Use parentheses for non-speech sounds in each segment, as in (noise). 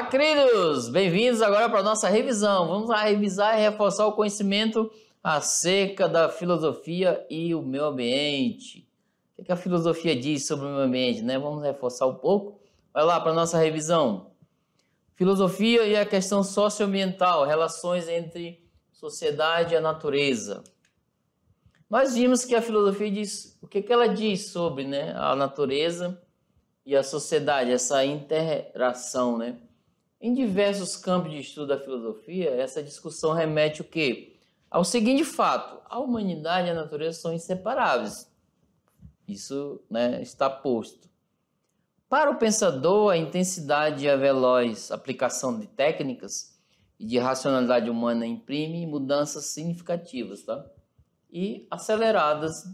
Olá, queridos! Bem-vindos agora para a nossa revisão. Vamos lá revisar e reforçar o conhecimento acerca da filosofia e o meio ambiente. O que a filosofia diz sobre o meio ambiente, né? Vamos reforçar um pouco. Vai lá para a nossa revisão. Filosofia e a questão socioambiental, relações entre sociedade e a natureza. Nós vimos que a filosofia diz o que, que ela diz sobre né, a natureza e a sociedade, essa interação, né? Em diversos campos de estudo da filosofia, essa discussão remete o quê? Ao seguinte fato: a humanidade e a natureza são inseparáveis. Isso né, está posto. Para o pensador, a intensidade é e a veloz aplicação de técnicas e de racionalidade humana imprime mudanças significativas tá? e aceleradas,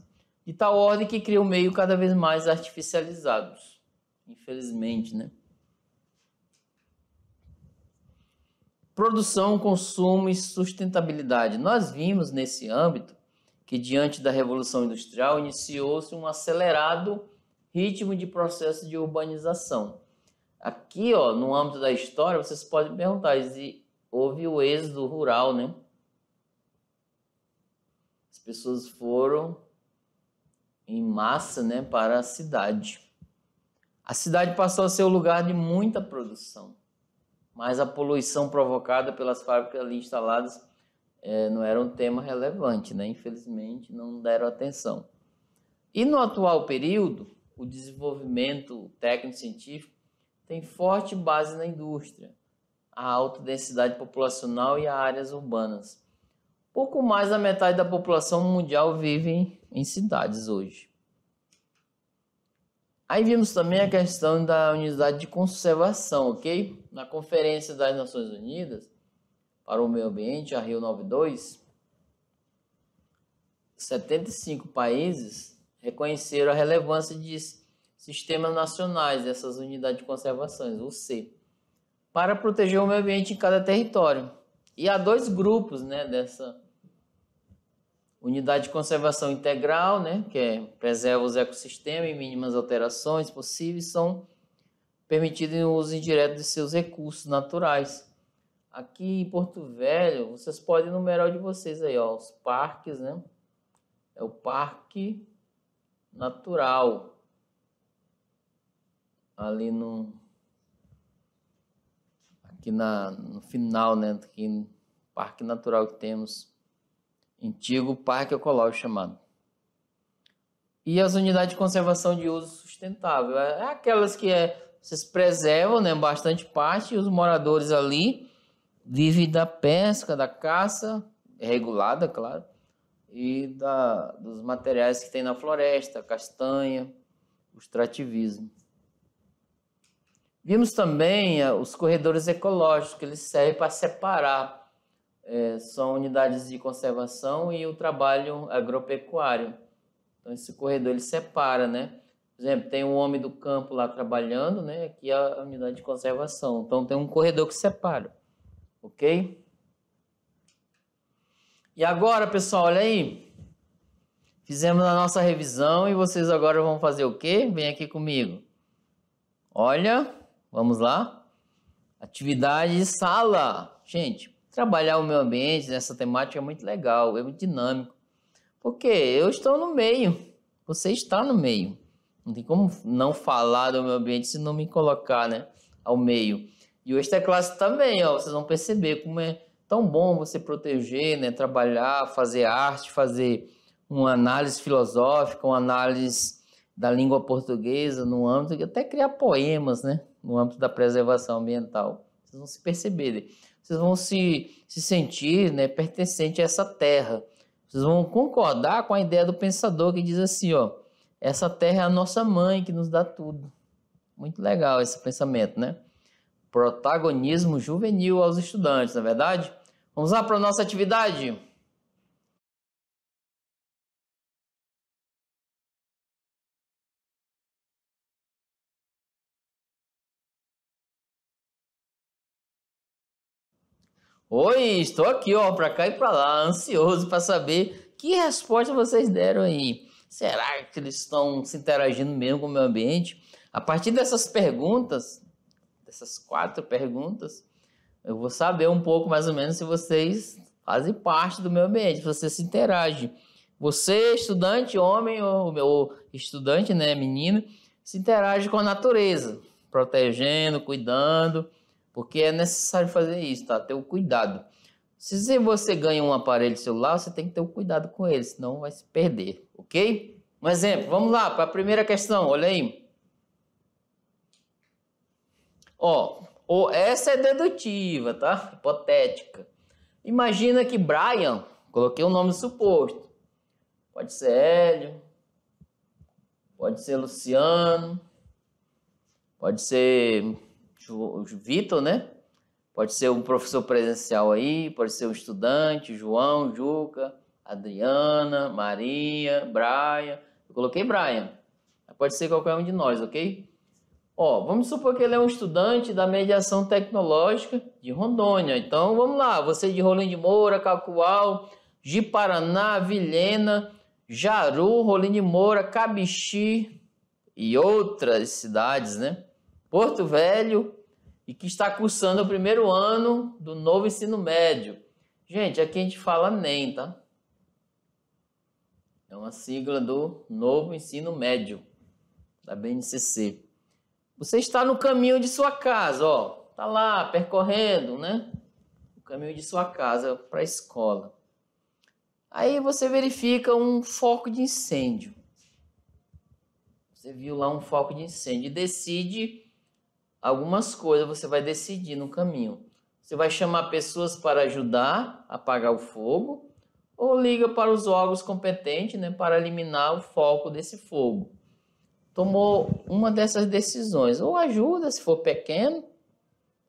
de tal ordem que cria um meio cada vez mais artificializados. Infelizmente, né? Produção, consumo e sustentabilidade. Nós vimos nesse âmbito que, diante da Revolução Industrial, iniciou-se um acelerado ritmo de processo de urbanização. Aqui, ó, no âmbito da história, vocês podem perguntar se houve o êxodo rural, né? As pessoas foram em massa né, para a cidade. A cidade passou a ser o lugar de muita produção mas a poluição provocada pelas fábricas ali instaladas é, não era um tema relevante, né? infelizmente não deram atenção. E no atual período, o desenvolvimento técnico-científico tem forte base na indústria, a alta densidade populacional e áreas urbanas. Pouco mais da metade da população mundial vive em cidades hoje. Aí vimos também a questão da unidade de conservação, ok? Na Conferência das Nações Unidas para o Meio Ambiente, a Rio 92, 75 países reconheceram a relevância de sistemas nacionais, dessas unidades de conservação, ou C, para proteger o meio ambiente em cada território. E há dois grupos né, dessa Unidade de conservação integral, né, que é, preserva os ecossistemas e mínimas alterações possíveis, são permitidos no uso indireto de seus recursos naturais. Aqui em Porto Velho, vocês podem enumerar de vocês aí, ó, os parques, né? É o Parque Natural. Ali no aqui na, no final, né? Aqui no Parque Natural que temos antigo Parque Ecológico chamado. E as unidades de conservação de uso sustentável, é aquelas que é, vocês preservam, né, bastante parte, e os moradores ali vivem da pesca, da caça, regulada, claro, e da, dos materiais que tem na floresta, castanha, o extrativismo. Vimos também é, os corredores ecológicos, que eles servem para separar é, são unidades de conservação e o trabalho agropecuário. Então esse corredor ele separa, né? Por exemplo, tem um homem do campo lá trabalhando, né? Aqui é a unidade de conservação. Então tem um corredor que separa, ok? E agora, pessoal, olha aí. Fizemos a nossa revisão e vocês agora vão fazer o quê? Vem aqui comigo. Olha, vamos lá. Atividade sala. Gente, trabalhar o meio ambiente nessa temática é muito legal, é muito dinâmico. Porque eu estou no meio, você está no meio. Não tem como não falar do meio ambiente se não me colocar né, ao meio. E o extra classe também, ó, vocês vão perceber como é tão bom você proteger, né, trabalhar, fazer arte, fazer uma análise filosófica, uma análise da língua portuguesa no âmbito, até criar poemas né, no âmbito da preservação ambiental. Vocês vão se perceber. Né? vocês vão se, se sentir né, pertencente a essa terra. Vocês vão concordar com a ideia do pensador que diz assim, ó, essa terra é a nossa mãe que nos dá tudo. Muito legal esse pensamento, né? Protagonismo juvenil aos estudantes, na é verdade? Vamos lá para a nossa atividade? Oi, estou aqui, ó, para cá e para lá, ansioso para saber que resposta vocês deram aí. Será que eles estão se interagindo mesmo com o meu ambiente? A partir dessas perguntas, dessas quatro perguntas, eu vou saber um pouco mais ou menos se vocês fazem parte do meu ambiente, se você se interage. Você, estudante homem ou meu estudante, né, menino, se interage com a natureza, protegendo, cuidando porque é necessário fazer isso, tá? Ter o cuidado. Se você ganha um aparelho celular, você tem que ter o cuidado com ele, senão vai se perder, ok? Um exemplo, vamos lá para a primeira questão, olha aí. Ó, ou essa é dedutiva, tá? Hipotética. Imagina que Brian, coloquei o um nome suposto. Pode ser Hélio, pode ser Luciano, pode ser Vitor, né? Pode ser um professor presencial aí, pode ser um estudante, João, Juca, Adriana, Maria, Brian. Eu coloquei Brian. Pode ser qualquer um de nós, ok? Ó, vamos supor que ele é um estudante da mediação tecnológica de Rondônia. Então, vamos lá. Você é de Rolim de Moura, Cacoal, de Paraná, Vilhena, Jaru, Rolim de Moura, Cabixi e outras cidades, né? Porto Velho e que está cursando o primeiro ano do novo ensino médio. Gente, aqui a gente fala NEM, tá? É uma sigla do novo ensino médio, da BNCC. Você está no caminho de sua casa, ó. Tá lá percorrendo, né? O caminho de sua casa para a escola. Aí você verifica um foco de incêndio. Você viu lá um foco de incêndio e decide algumas coisas você vai decidir no caminho. Você vai chamar pessoas para ajudar a apagar o fogo ou liga para os órgãos competentes né, para eliminar o foco desse fogo. Tomou uma dessas decisões, ou ajuda se for pequeno,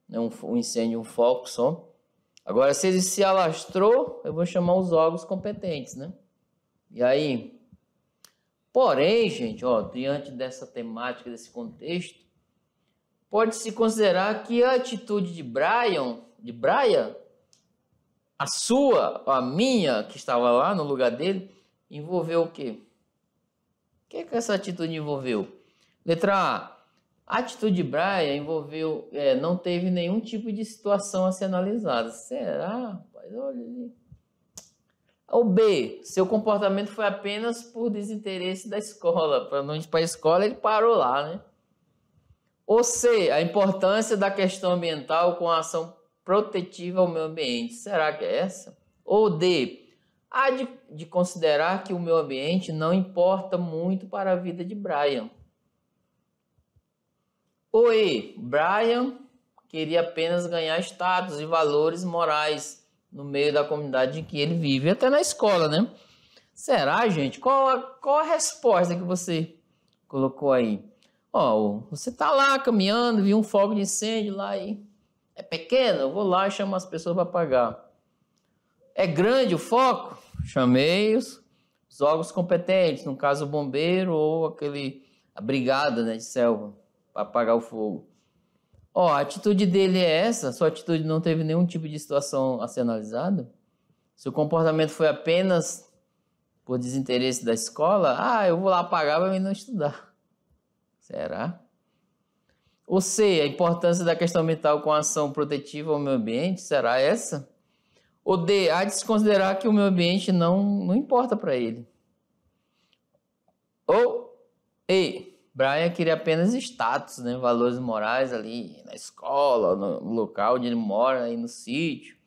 né, um, um incêndio, um foco só. Agora, se ele se alastrou, eu vou chamar os órgãos competentes, né? E aí? Porém, gente, ó, diante dessa temática, desse contexto, pode-se considerar que a atitude de Brian, de Brian, a sua, a minha, que estava lá no lugar dele, envolveu o quê? O que, é que essa atitude envolveu? Letra A. A atitude de Brian envolveu, é, não teve nenhum tipo de situação a ser analisada. Será? Rapaz, olha ali. O B. Seu comportamento foi apenas por desinteresse da escola. Para não ir para a escola, ele parou lá, né? Ou C, a importância da questão ambiental com a ação protetiva ao meio ambiente. Será que é essa? Ou D, há de, de considerar que o meio ambiente não importa muito para a vida de Brian. Ou E, Brian queria apenas ganhar status e valores morais no meio da comunidade em que ele vive, até na escola, né? Será, gente? Qual a, qual a resposta que você colocou aí? Ó, você tá lá caminhando, viu um fogo de incêndio lá e é pequeno, eu vou lá e chamo as pessoas para apagar. É grande o foco? Chamei os, os órgãos competentes, no caso o bombeiro ou aquele a brigada né, de selva para apagar o fogo. Ó, a atitude dele é essa, sua atitude não teve nenhum tipo de situação a ser analisada? Seu comportamento foi apenas por desinteresse da escola? Ah, eu vou lá apagar para mim não estudar. Será? Ou C, a importância da questão ambiental com a ação protetiva ao meio ambiente, será essa? Ou D, há de se considerar que o meio ambiente não, não importa para ele? Ou E, Brian queria apenas status, né, valores morais ali na escola, no local onde ele mora, aí no sítio,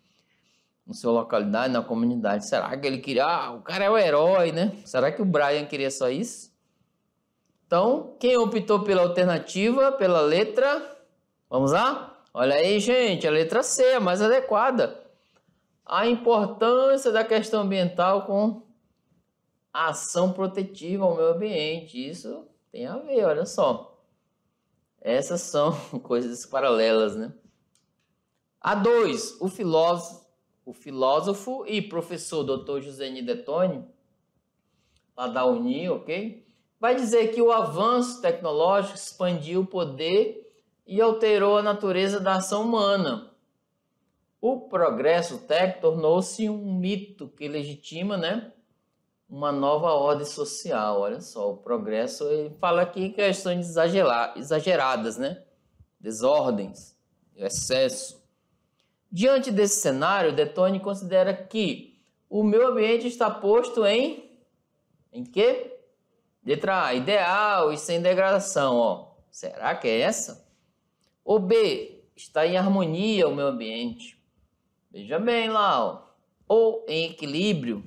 na sua localidade, na comunidade. Será que ele queria, ah, o cara é o herói, né? Será que o Brian queria só isso? Então, quem optou pela alternativa, pela letra, vamos lá? Olha aí, gente, a letra C é mais adequada. A importância da questão ambiental com a ação protetiva ao meio ambiente. Isso tem a ver, olha só. Essas são (laughs) coisas paralelas, né? A 2, o filósofo, o filósofo e professor Dr. José Nidetoni, lá da Uni, ok? vai dizer que o avanço tecnológico expandiu o poder e alterou a natureza da ação humana. O progresso técnico tornou-se um mito que legitima, né? Uma nova ordem social. Olha só, o progresso ele fala aqui questões exageradas, né? Desordens, excesso. Diante desse cenário, Detone considera que o meu ambiente está posto em em quê? Letra A, ideal e sem degradação. Ó. Será que é essa? Ou B, está em harmonia o meio ambiente. Veja bem lá. Ó. Ou em equilíbrio.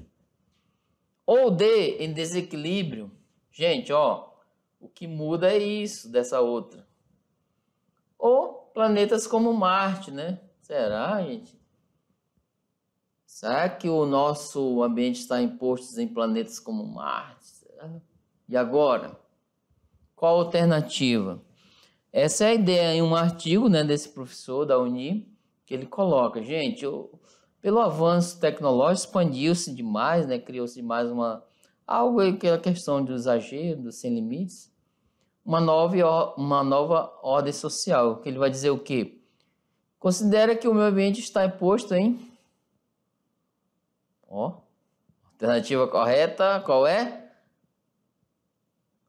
Ou D, em desequilíbrio. Gente, ó, o que muda é isso dessa outra. Ou planetas como Marte, né? Será, gente? Será que o nosso ambiente está imposto em planetas como Marte? Será? E agora? Qual a alternativa? Essa é a ideia em um artigo né, desse professor da Uni, que ele coloca, gente, eu, pelo avanço tecnológico expandiu-se demais, né, criou-se demais uma algo aquela é questão do exagero, do sem limites, uma nova, uma nova ordem social, que ele vai dizer o quê? Considera que o meio ambiente está imposto em... Ó, alternativa correta, qual é?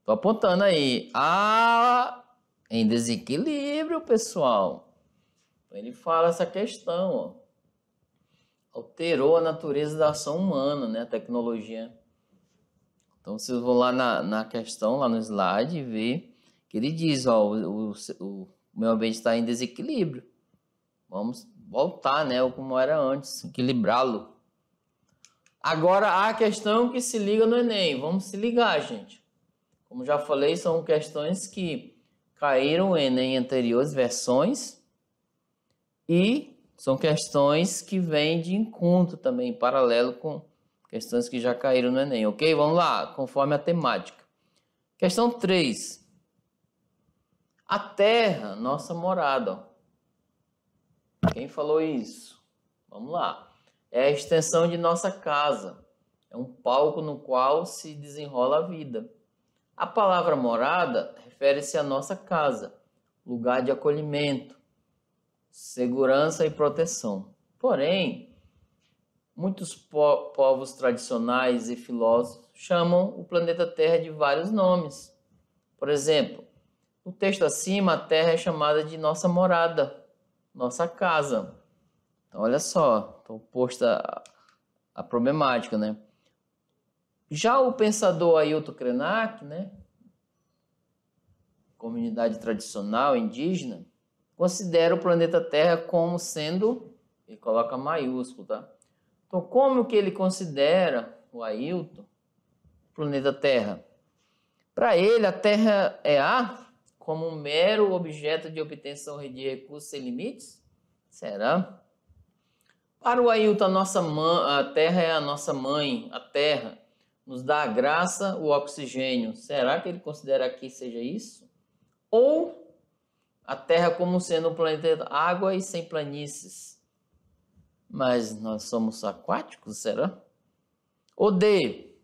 Tô apontando aí. A ah, em desequilíbrio, pessoal. Ele fala essa questão, ó. Alterou a natureza da ação humana, né? A tecnologia. Então vocês vão lá na, na questão, lá no slide, e ver que ele diz, ó, o, o, o meio ambiente está em desequilíbrio. Vamos voltar, né? Como era antes, equilibrá-lo. Agora a questão que se liga no Enem. Vamos se ligar, gente. Como já falei, são questões que caíram em anteriores versões e são questões que vêm de encontro também, em paralelo com questões que já caíram no Enem, ok? Vamos lá, conforme a temática. Questão 3. A terra, nossa morada. Quem falou isso? Vamos lá. É a extensão de nossa casa. É um palco no qual se desenrola a vida. A palavra morada refere-se à nossa casa, lugar de acolhimento, segurança e proteção. Porém, muitos po povos tradicionais e filósofos chamam o planeta Terra de vários nomes. Por exemplo, no texto acima, a Terra é chamada de nossa morada, nossa casa. Então, olha só, estou posta a problemática, né? Já o pensador Ailton Krenak, né, comunidade tradicional indígena, considera o planeta Terra como sendo, ele coloca maiúsculo, tá? Então, como que ele considera o Ailton o planeta Terra? Para ele, a Terra é A como um mero objeto de obtenção de recursos sem limites? Será? Para o Ailton, a nossa a Terra é a nossa mãe, a Terra nos dá a graça, o oxigênio. Será que ele considera que seja isso? Ou a Terra como sendo um planeta água e sem planícies? Mas nós somos aquáticos, será? Ou D,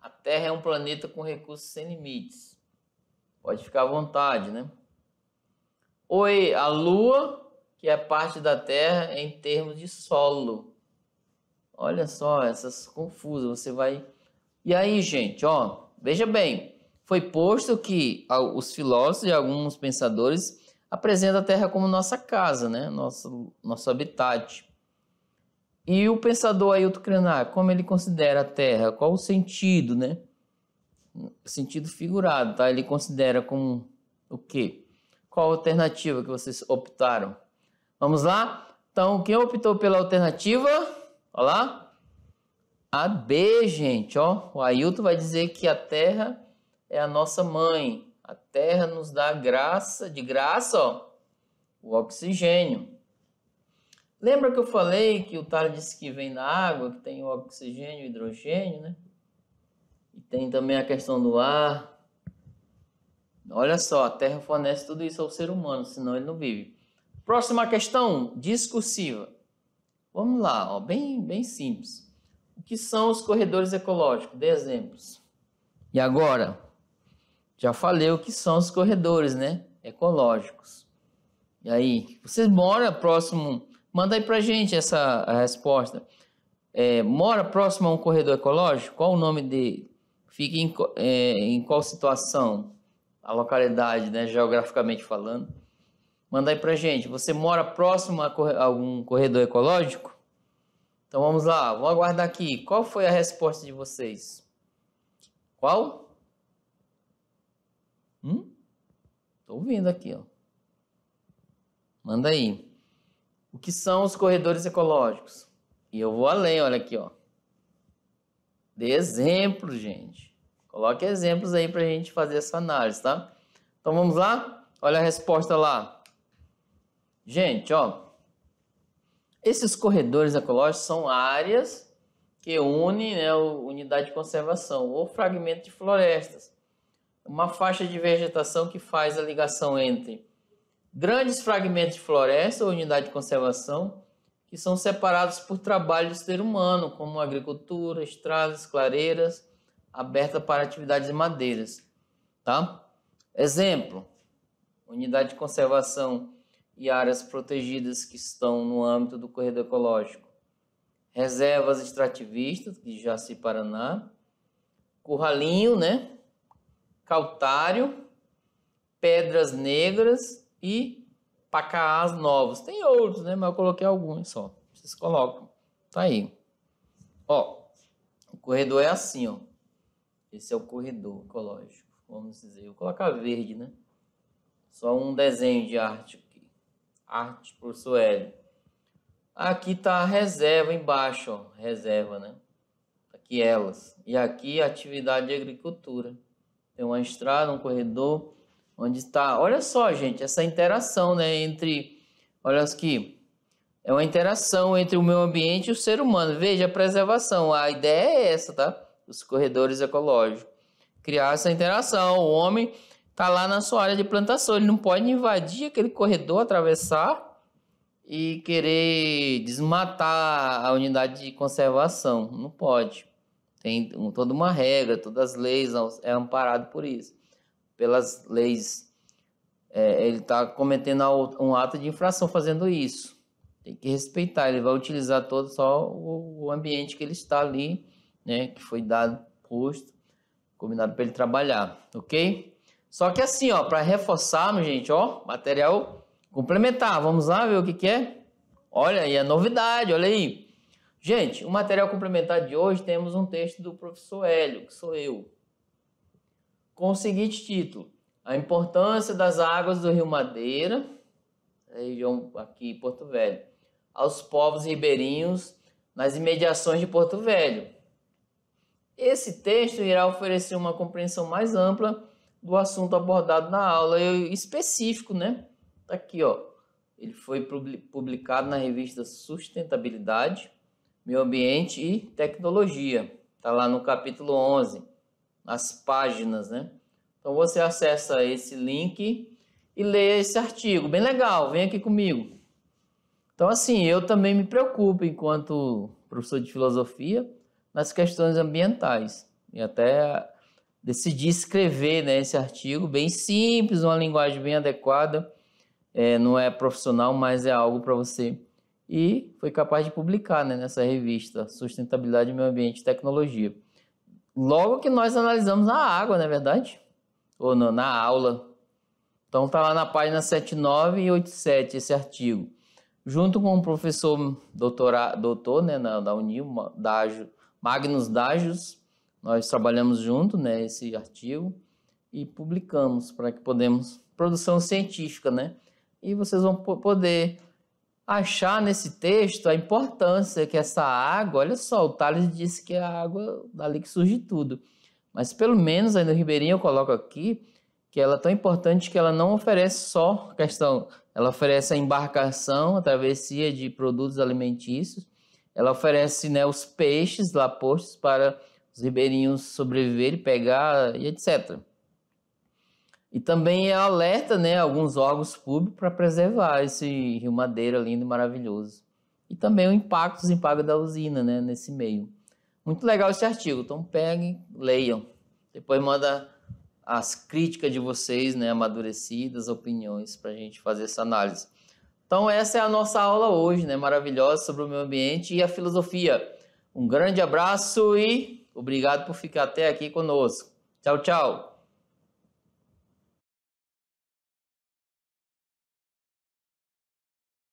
a Terra é um planeta com recursos sem limites. Pode ficar à vontade, né? Ou E, a Lua, que é parte da Terra em termos de solo Olha só, essas confusas, você vai... E aí, gente, ó, veja bem, foi posto que os filósofos e alguns pensadores apresentam a Terra como nossa casa, né? Nosso, nosso habitat. E o pensador Ailton Krenak, como ele considera a Terra? Qual o sentido, né? Sentido figurado, tá? Ele considera como o quê? Qual a alternativa que vocês optaram? Vamos lá? Então, quem optou pela alternativa? Olá, lá. A B, gente, ó. O Ailton vai dizer que a terra é a nossa mãe. A terra nos dá graça, de graça, ó, o oxigênio. Lembra que eu falei que o tal disse que vem da água, que tem o oxigênio e hidrogênio, né? E tem também a questão do ar. Olha só, a Terra fornece tudo isso ao ser humano, senão ele não vive. Próxima questão, discursiva. Vamos lá, ó, bem, bem simples. O que são os corredores ecológicos? Dê exemplos. E agora? Já falei o que são os corredores, né? Ecológicos. E aí, você mora próximo? Manda aí pra gente essa resposta. É, mora próximo a um corredor ecológico? Qual o nome dele? Fica em, é, em qual situação? A localidade, né? Geograficamente falando. Manda aí pra gente. Você mora próximo a algum corredor ecológico? Então vamos lá, vou aguardar aqui. Qual foi a resposta de vocês? Qual? Hum? Tô ouvindo aqui, ó. Manda aí. O que são os corredores ecológicos? E eu vou além, olha aqui, ó. Dê exemplos, gente. Coloque exemplos aí para a gente fazer essa análise, tá? Então vamos lá? Olha a resposta lá. Gente, ó, esses corredores ecológicos são áreas que unem né, unidade de conservação ou fragmento de florestas. Uma faixa de vegetação que faz a ligação entre grandes fragmentos de floresta ou unidade de conservação que são separados por trabalho do ser humano, como agricultura, estradas, clareiras, aberta para atividades de madeiras. Tá? Exemplo, unidade de conservação e áreas protegidas que estão no âmbito do corredor ecológico, reservas extrativistas de Jaci Paraná, curralinho, né? Cautário, pedras negras e pacaás novos. Tem outros, né? Mas eu coloquei alguns só. Vocês colocam. Tá aí. Ó, o corredor é assim, ó. Esse é o corredor ecológico, vamos dizer. Eu vou colocar verde, né? Só um desenho de arte arte por Sueli. Aqui está a reserva embaixo, ó, reserva, né? Aqui elas. E aqui atividade de agricultura. Tem uma estrada, um corredor, onde está... Olha só, gente, essa interação, né, entre... Olha aqui, é uma interação entre o meio ambiente e o ser humano. Veja, a preservação, a ideia é essa, tá? Os corredores ecológicos. Criar essa interação, o homem tá lá na sua área de plantação. Ele não pode invadir aquele corredor, atravessar e querer desmatar a unidade de conservação. Não pode. Tem toda uma regra, todas as leis é amparado por isso. Pelas leis, é, ele está cometendo um ato de infração fazendo isso. Tem que respeitar. Ele vai utilizar todo só o, ambiente que ele está ali, né, que foi dado posto, combinado para ele trabalhar, ok? Só que assim, ó, para reforçarmos, gente, ó, material complementar. Vamos lá ver o que, que é? Olha aí a é novidade, olha aí. Gente, o material complementar de hoje temos um texto do professor Hélio, que sou eu, com o seguinte título: A importância das águas do Rio Madeira, região aqui Porto Velho, aos povos ribeirinhos nas imediações de Porto Velho. Esse texto irá oferecer uma compreensão mais ampla do assunto abordado na aula específico, né? Tá aqui, ó. Ele foi publicado na revista Sustentabilidade, Meio Ambiente e Tecnologia. Tá lá no capítulo 11, nas páginas, né? Então você acessa esse link e lê esse artigo. Bem legal, vem aqui comigo. Então, assim, eu também me preocupo enquanto professor de filosofia nas questões ambientais e até decidi escrever né, esse artigo, bem simples, uma linguagem bem adequada. É, não é profissional, mas é algo para você. E foi capaz de publicar né, nessa revista Sustentabilidade, Meio Ambiente e Tecnologia. Logo que nós analisamos a água, não é verdade? Ou não, na aula. Então está lá na página 79 e 87 esse artigo. Junto com o professor doutora, doutor né, na, da Unil, Dajo, Magnus Dajos, nós trabalhamos junto, né, esse artigo e publicamos para que podemos produção científica, né? E vocês vão poder achar nesse texto a importância que essa água, olha só, o Thales disse que é a água dali que surge tudo. Mas pelo menos aí no Ribeirinho eu coloco aqui que ela é tão importante que ela não oferece só questão, ela oferece a embarcação, a travessia de produtos alimentícios, ela oferece né, os peixes, postos para os ribeirinhos sobreviverem, pegar e etc. E também é alerta né, alguns órgãos públicos para preservar esse Rio Madeira lindo e maravilhoso. E também o impacto, os impactos da usina né, nesse meio. Muito legal esse artigo, então peguem, leiam. Depois manda as críticas de vocês, né, amadurecidas, opiniões, para a gente fazer essa análise. Então essa é a nossa aula hoje, né, maravilhosa sobre o meio ambiente e a filosofia. Um grande abraço e Obrigado por ficar até aqui conosco. Tchau, tchau.